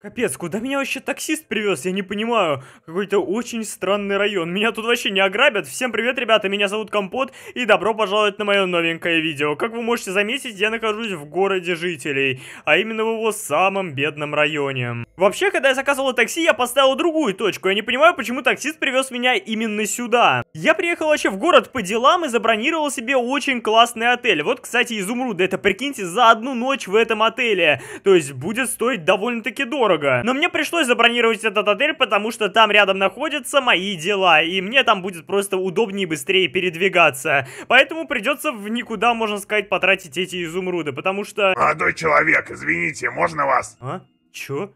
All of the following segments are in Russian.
Капец, куда меня вообще таксист привез, я не понимаю. Какой-то очень странный район. Меня тут вообще не ограбят. Всем привет, ребята, меня зовут Компот, и добро пожаловать на мое новенькое видео. Как вы можете заметить, я нахожусь в городе жителей, а именно в его самом бедном районе. Вообще, когда я заказывал такси, я поставил другую точку. Я не понимаю, почему таксист привез меня именно сюда. Я приехал вообще в город по делам и забронировал себе очень классный отель. Вот, кстати, изумруды. Это, прикиньте, за одну ночь в этом отеле. То есть, будет стоить довольно-таки дорого дорого. Но мне пришлось забронировать этот отель, потому что там рядом находятся мои дела, и мне там будет просто удобнее и быстрее передвигаться. Поэтому придется в никуда, можно сказать, потратить эти изумруды, потому что... Молодой человек, извините, можно вас? А? Чё?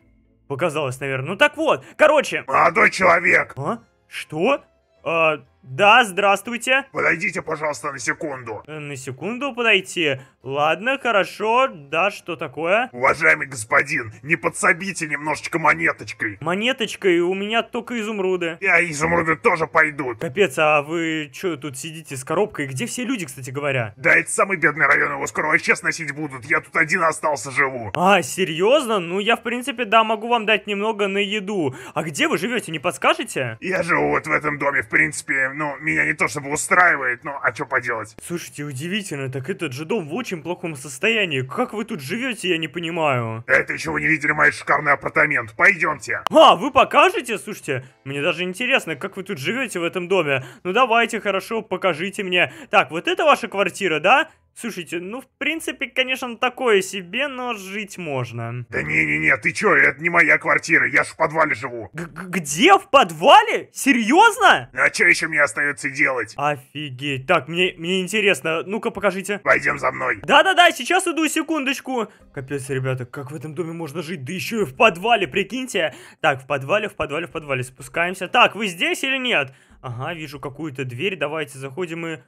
Показалось, наверное. Ну так вот, короче... Молодой человек! А? Что? А, да, здравствуйте. Подойдите, пожалуйста, на секунду. Э, на секунду подойти? Ладно, хорошо. Да, что такое? Уважаемый господин, не подсобите немножечко монеточкой. Монеточкой? У меня только изумруды. Я изумруды тоже пойдут. Капец, а вы что тут сидите с коробкой? Где все люди, кстати говоря? Да, это самый бедный район, его скоро вообще сносить будут. Я тут один остался живу. А, серьезно? Ну, я, в принципе, да, могу вам дать немного на еду. А где вы живете, не подскажете? Я живу вот в этом доме, в принципе, ну, меня не то чтобы устраивает, но а что поделать? Слушайте, удивительно, так этот же дом в очень плохом состоянии. Как вы тут живете, я не понимаю. Это еще вы не видели мой шикарный апартамент. Пойдемте. А, вы покажете? Слушайте, мне даже интересно, как вы тут живете в этом доме. Ну давайте, хорошо, покажите мне. Так, вот это ваша квартира, да? Слушайте, ну в принципе, конечно, такое себе, но жить можно. Да не-не-не, ты чё, это не моя квартира, я ж в подвале живу. Г Где, в подвале? Серьезно? А чё еще мне остается делать? Офигеть, так, мне, мне интересно, ну-ка покажите. Пойдем за мной. Да-да-да, сейчас иду, секундочку. Капец, ребята, как в этом доме можно жить, да еще и в подвале, прикиньте. Так, в подвале, в подвале, в подвале, спускаемся. Так, вы здесь или нет? Ага, вижу какую-то дверь, давайте заходим и...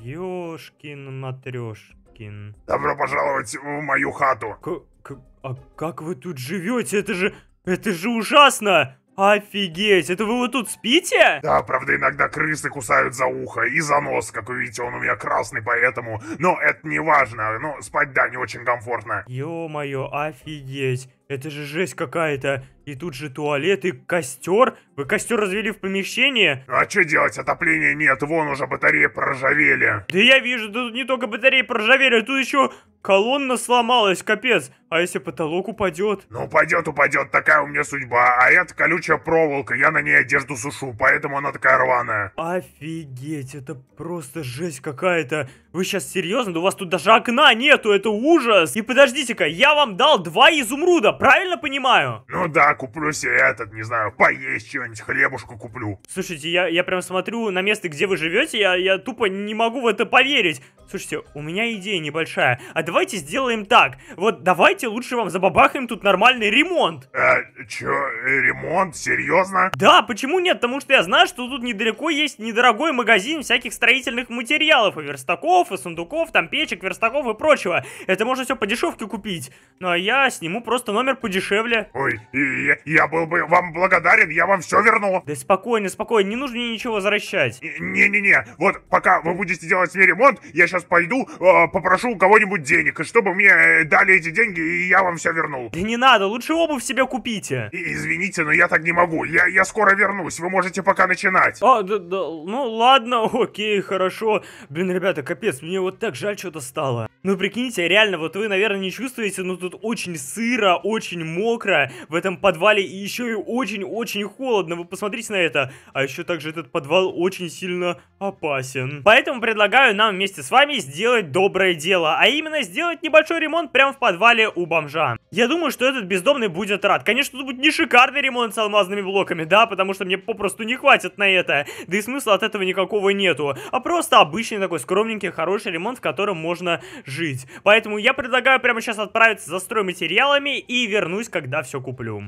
Ёшкин матрешкин. Добро пожаловать в мою хату. К, к а как вы тут живете? Это же... Это же ужасно! Офигеть, это вы вот тут спите? Да, правда, иногда крысы кусают за ухо и за нос, как вы видите, он у меня красный, поэтому... Но это не важно, ну спать, да, не очень комфортно. Ё-моё, офигеть, это же жесть какая-то. И тут же туалет, и костер. Вы костер развели в помещении? А что делать? Отопления нет. Вон уже батареи проржавели. Да я вижу, тут не только батареи проржавели, а тут еще колонна сломалась, капец. А если потолок упадет? Ну упадет, упадет, такая у меня судьба. А это колючая проволока, я на ней одежду сушу, поэтому она такая рваная. Офигеть, это просто жесть какая-то. Вы сейчас серьезно? Да у вас тут даже окна нету, это ужас. И подождите-ка, я вам дал два изумруда, правильно понимаю? Ну да, куплю себе этот, не знаю, поесть что-нибудь, хлебушку куплю. Слушайте, я, я прям смотрю на место, где вы живете, я, я тупо не могу в это поверить. Слушайте, у меня идея небольшая. А давайте сделаем так. Вот давайте давайте лучше вам забабахаем тут нормальный ремонт. Э, чё, э, ремонт? Серьезно? Да, почему нет? Потому что я знаю, что тут недалеко есть недорогой магазин всяких строительных материалов, и верстаков, и сундуков, там печек, верстаков и прочего. Это можно все по дешевке купить. Ну а я сниму просто номер подешевле. Ой, я, я был бы вам благодарен, я вам все верну. Да спокойно, спокойно, не нужно мне ничего возвращать. Не-не-не, вот пока вы будете делать мне ремонт, я сейчас пойду, э, попрошу у кого-нибудь денег, чтобы мне э, дали эти деньги, я вам все верну. Да не надо, лучше обувь себе купите. И, извините, но я так не могу. Я, я скоро вернусь, вы можете пока начинать. А, да, да, ну ладно, окей, хорошо. Блин, ребята, капец, мне вот так жаль что-то стало. Ну, прикиньте, реально, вот вы, наверное, не чувствуете, но тут очень сыро, очень мокро в этом подвале и еще и очень-очень холодно. Вы посмотрите на это. А еще также этот подвал очень сильно опасен. Поэтому предлагаю нам вместе с вами сделать доброе дело, а именно сделать небольшой ремонт прямо в подвале у бомжа. Я думаю, что этот бездомный будет рад. Конечно, тут будет не шикарный ремонт с алмазными блоками, да, потому что мне попросту не хватит на это. Да и смысла от этого никакого нету. А просто обычный такой скромненький, хороший ремонт, в котором можно жить. Поэтому я предлагаю прямо сейчас отправиться за стройматериалами и вернусь, когда все куплю.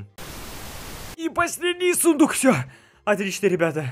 И последний сундук, все. Отлично, ребята.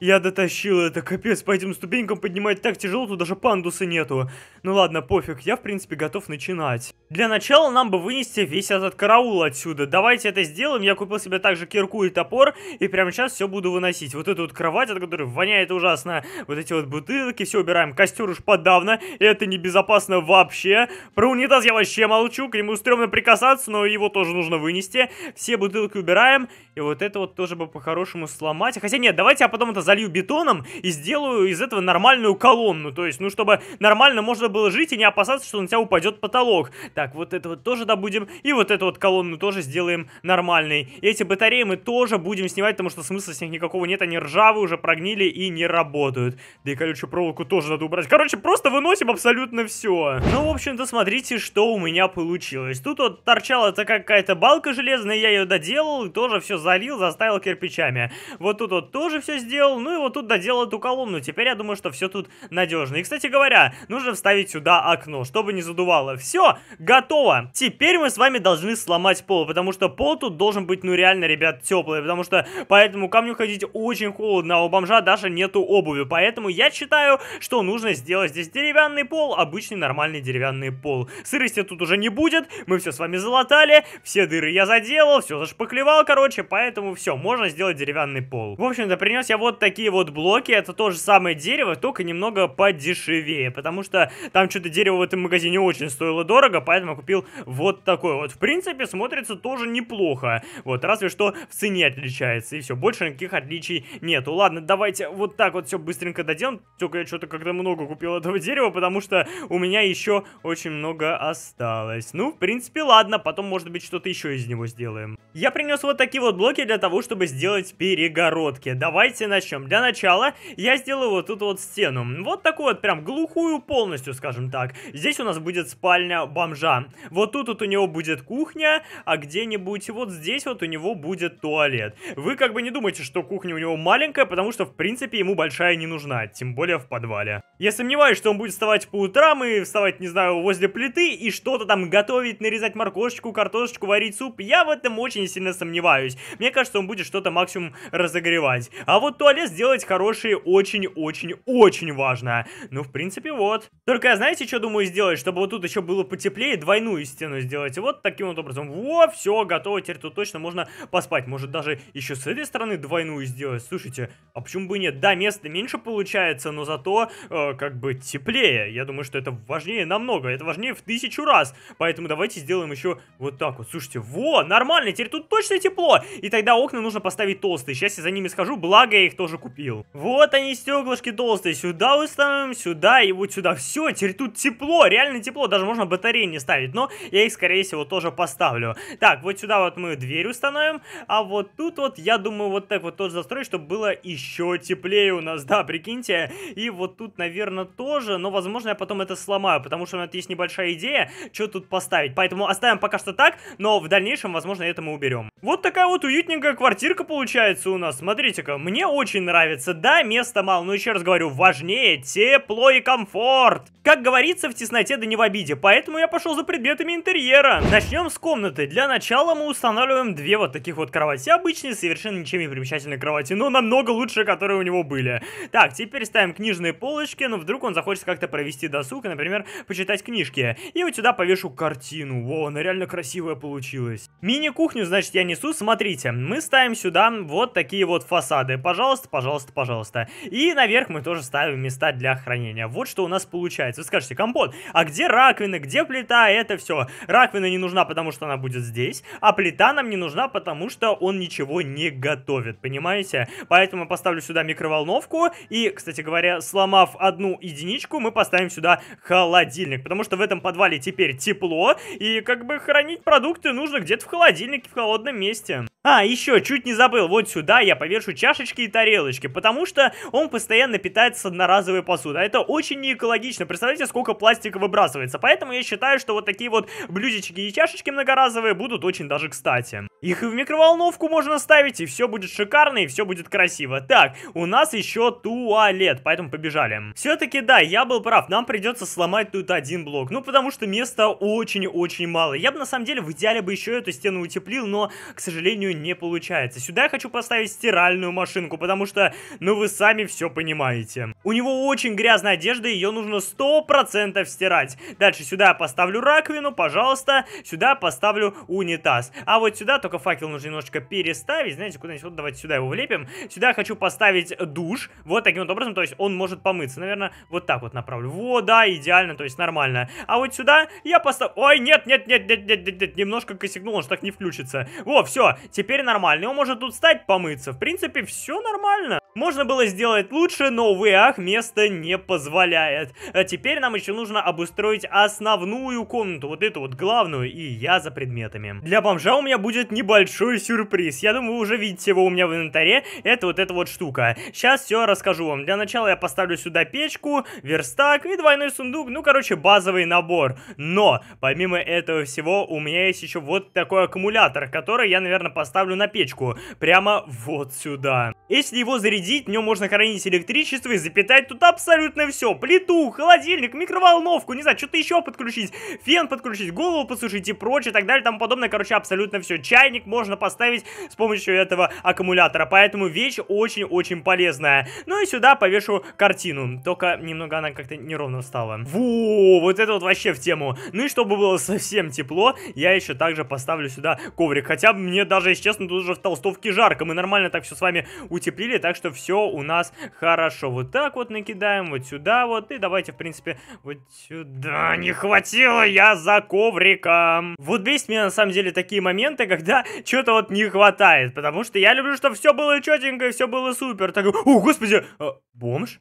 Я дотащил это, капец, по этим ступенькам поднимать так тяжело, тут даже пандуса нету. Ну ладно, пофиг, я в принципе готов начинать. Для начала нам бы вынести весь этот караул отсюда. Давайте это сделаем, я купил себе также кирку и топор, и прямо сейчас все буду выносить. Вот эту вот кровать, от которой воняет ужасно, вот эти вот бутылки, все убираем. Костер уж подавно, это небезопасно вообще. Про унитаз я вообще молчу, к нему стрёмно прикасаться, но его тоже нужно вынести. Все бутылки убираем, и вот это вот тоже бы по-хорошему сломать. Хотя нет, давайте я потом это залью бетоном и сделаю из этого нормальную колонну. То есть, ну, чтобы нормально можно было жить и не опасаться, что на тебя упадет потолок. Так, вот это вот тоже добудем. И вот эту вот колонну тоже сделаем нормальной. И эти батареи мы тоже будем снимать, потому что смысла с них никакого нет. Они ржавые, уже прогнили и не работают. Да и колючую проволоку тоже надо убрать. Короче, просто выносим абсолютно все. Ну, в общем-то, смотрите, что у меня получилось. Тут вот торчала такая какая-то балка железная, я ее доделал тоже все залил, заставил кирпичами. Вот тут вот тоже все сделал, доделал, ну и вот тут доделал эту колонну. Теперь я думаю, что все тут надежно. И, кстати говоря, нужно вставить сюда окно, чтобы не задувало. Все, готово. Теперь мы с вами должны сломать пол, потому что пол тут должен быть, ну реально, ребят, теплый, потому что по этому камню ходить очень холодно, а у бомжа даже нету обуви. Поэтому я считаю, что нужно сделать здесь деревянный пол, обычный нормальный деревянный пол. Сырости тут уже не будет, мы все с вами залатали, все дыры я заделал, все зашпаклевал, короче, поэтому все, можно сделать деревянный пол. В общем-то, принес я вот такие такие вот блоки, это то же самое дерево, только немного подешевее, потому что там что-то дерево в этом магазине очень стоило дорого, поэтому купил вот такое. вот. В принципе, смотрится тоже неплохо, вот, разве что в цене отличается, и все, больше никаких отличий нету. Ладно, давайте вот так вот все быстренько доделаем, только я что-то как-то много купил этого дерева, потому что у меня еще очень много осталось. Ну, в принципе, ладно, потом, может быть, что-то еще из него сделаем. Я принес вот такие вот блоки для того, чтобы сделать перегородки. Давайте начнем общем, для начала я сделаю вот тут вот стену. Вот такую вот прям глухую полностью, скажем так. Здесь у нас будет спальня бомжа. Вот тут вот у него будет кухня, а где-нибудь вот здесь вот у него будет туалет. Вы как бы не думаете, что кухня у него маленькая, потому что в принципе ему большая не нужна, тем более в подвале. Я сомневаюсь, что он будет вставать по утрам и вставать, не знаю, возле плиты и что-то там готовить, нарезать моркошечку, картошечку, варить суп. Я в этом очень сильно сомневаюсь. Мне кажется, он будет что-то максимум разогревать. А вот туалет сделать хорошие очень-очень-очень важно. Ну, в принципе, вот. Только я знаете, что думаю сделать? Чтобы вот тут еще было потеплее, двойную стену сделать. Вот таким вот образом. Во, все, готово. Теперь тут точно можно поспать. Может, даже еще с этой стороны двойную сделать. Слушайте, а почему бы и нет? Да, места меньше получается, но зато э, как бы теплее. Я думаю, что это важнее намного. Это важнее в тысячу раз. Поэтому давайте сделаем еще вот так вот. Слушайте, во, нормально. Теперь тут точно тепло. И тогда окна нужно поставить толстые. Сейчас я за ними схожу. Благо, я их тоже тоже купил. Вот они, стеклышки толстые. Сюда установим, сюда и вот сюда. Все, теперь тут тепло, реально тепло. Даже можно батареи не ставить, но я их, скорее всего, тоже поставлю. Так, вот сюда вот мы дверь установим. А вот тут вот, я думаю, вот так вот тоже застроить, чтобы было еще теплее у нас, да, прикиньте. И вот тут, наверное, тоже, но, возможно, я потом это сломаю, потому что у меня есть небольшая идея, что тут поставить. Поэтому оставим пока что так, но в дальнейшем, возможно, это мы уберем. Вот такая вот уютненькая квартирка получается у нас. Смотрите-ка, мне очень очень нравится. Да, места мало, но еще раз говорю, важнее тепло и комфорт. Как говорится, в тесноте да не в обиде, поэтому я пошел за предметами интерьера. Начнем с комнаты. Для начала мы устанавливаем две вот таких вот кровати. Обычные, совершенно ничем не примечательные кровати, но намного лучше, которые у него были. Так, теперь ставим книжные полочки, но вдруг он захочет как-то провести досуг и, например, почитать книжки. И вот сюда повешу картину. Во, она реально красивая получилась. Мини-кухню, значит, я несу. Смотрите, мы ставим сюда вот такие вот фасады. Пожалуйста, пожалуйста, пожалуйста, пожалуйста. И наверх мы тоже ставим места для хранения. Вот что у нас получается. Вы скажете, компот, а где раковина, где плита, это все. Раковина не нужна, потому что она будет здесь, а плита нам не нужна, потому что он ничего не готовит, понимаете? Поэтому я поставлю сюда микроволновку, и, кстати говоря, сломав одну единичку, мы поставим сюда холодильник, потому что в этом подвале теперь тепло, и как бы хранить продукты нужно где-то в холодильнике, в холодном месте. А, еще, чуть не забыл, вот сюда я повешу чашечки и тарелочки, потому что он постоянно питается одноразовой посудой. А это очень неэкологично, представляете, сколько пластика выбрасывается. Поэтому я считаю, что вот такие вот блюдечки и чашечки многоразовые будут очень даже кстати. Их и в микроволновку можно ставить, и все будет шикарно, и все будет красиво. Так, у нас еще туалет, поэтому побежали. Все-таки да, я был прав, нам придется сломать тут один блок. Ну, потому что места очень-очень мало. Я бы на самом деле в идеале бы еще эту стену утеплил, но, к сожалению, не получается. Сюда я хочу поставить стиральную машинку, потому что, ну вы сами все понимаете. У него очень грязная одежда, ее нужно 100% стирать. Дальше сюда я поставлю раковину, пожалуйста, сюда поставлю унитаз. А вот сюда только факел нужно немножечко переставить, знаете, куда-нибудь, вот давайте сюда его влепим. Сюда я хочу поставить душ, вот таким вот образом, то есть он может помыться, наверное, вот так вот направлю. Во, да, идеально, то есть нормально. А вот сюда я поставлю... Ой, нет, нет, нет, нет, нет, нет, нет, немножко косякнул, он же так не включится. Во, все, теперь теперь нормально, Он может тут встать, помыться. В принципе, все нормально. Можно было сделать лучше, но, увы, ах, место не позволяет. А теперь нам еще нужно обустроить основную комнату, вот эту вот главную, и я за предметами. Для бомжа у меня будет небольшой сюрприз. Я думаю, вы уже видите его у меня в инвентаре. Это вот эта вот штука. Сейчас все расскажу вам. Для начала я поставлю сюда печку, верстак и двойной сундук. Ну, короче, базовый набор. Но, помимо этого всего, у меня есть еще вот такой аккумулятор, который я, наверное, поставлю поставлю на печку, прямо вот сюда. Если его зарядить, в нем можно хранить электричество и запитать тут абсолютно все. Плиту, холодильник, микроволновку, не знаю, что-то еще подключить, фен подключить, голову посушить и прочее, так далее, тому подобное. Короче, абсолютно все. Чайник можно поставить с помощью этого аккумулятора, поэтому вещь очень-очень полезная. Ну и сюда повешу картину, только немного она как-то неровно встала. Во, вот это вот вообще в тему. Ну и чтобы было совсем тепло, я еще также поставлю сюда коврик, хотя мне даже если честно, тут уже в толстовке жарко. Мы нормально так все с вами утеплили, так что все у нас хорошо. Вот так вот накидаем, вот сюда вот. И давайте, в принципе, вот сюда. Не хватило я за ковриком. Вот бесит меня на самом деле такие моменты, когда что-то вот не хватает. Потому что я люблю, чтобы все было четенько и все было супер. Так, о, господи, а, бомж?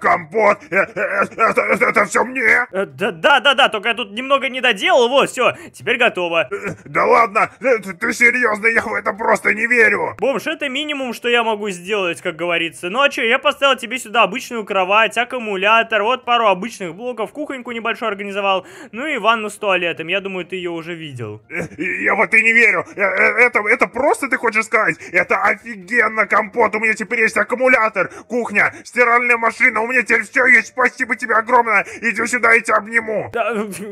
Компот, э, э, э, это, это, это все мне? Да, да, да, да, только я тут немного не доделал, вот, все, теперь готово. Да ладно, ты, Бомж, ты серьезно? Я в это просто не верю. Бомж, это минимум, что я могу сделать, как говорится. Ну а че, я поставил тебе сюда обычную кровать, аккумулятор, вот пару обычных блоков, кухоньку небольшую организовал, ну и ванну с туалетом. Я думаю, ты ее уже видел. Э, э, я вот и не верю. Э, это, это просто ты хочешь сказать? Это офигенно, компот. У меня теперь есть аккумулятор, кухня, стиральная машина. У меня теперь все есть. Спасибо тебе огромное. Иди сюда, я тебя обниму. Да,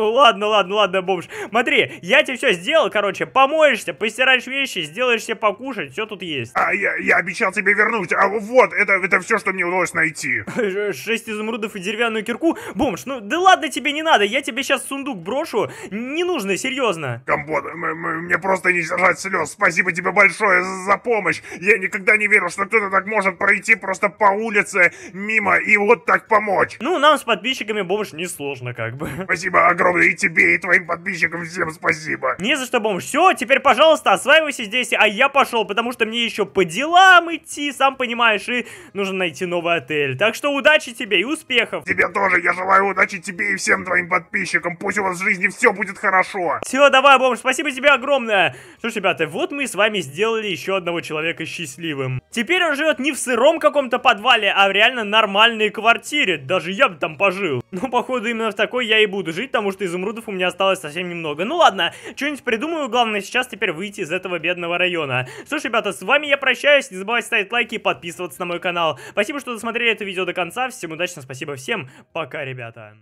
ладно, ладно, ладно, бомж. Смотри, я тебе все сделал, короче, помог помоешься, постираешь вещи, сделаешь себе покушать, все тут есть. А я, я обещал тебе вернуть, а вот, это, это все, что мне удалось найти. Шесть изумрудов и деревянную кирку? Бомж, ну да ладно тебе не надо, я тебе сейчас сундук брошу, не нужно, серьезно. Компот, мне просто не сдержать слез, спасибо тебе большое за помощь, я никогда не верил, что кто-то так может пройти просто по улице мимо и вот так помочь. Ну, нам с подписчиками бомж не сложно как бы. Спасибо огромное и тебе, и твоим подписчикам всем спасибо. Не за что, бомж, все, теперь, пожалуйста, осваивайся здесь, а я пошел, потому что мне еще по делам идти, сам понимаешь, и нужно найти новый отель. Так что удачи тебе и успехов. Тебе тоже, я желаю удачи тебе и всем твоим подписчикам. Пусть у вас в жизни все будет хорошо. Все, давай, Бомж, спасибо тебе огромное. Что ребята, вот мы с вами сделали еще одного человека счастливым. Теперь он живет не в сыром каком-то подвале, а в реально нормальной квартире. Даже я бы там пожил. Ну, походу, именно в такой я и буду жить, потому что изумрудов у меня осталось совсем немного. Ну ладно, что-нибудь придумаю, главное, сейчас теперь выйти из этого бедного района. Что ж, ребята, с вами я прощаюсь. Не забывайте ставить лайки и подписываться на мой канал. Спасибо, что досмотрели это видео до конца. Всем удачно, спасибо всем. Пока, ребята.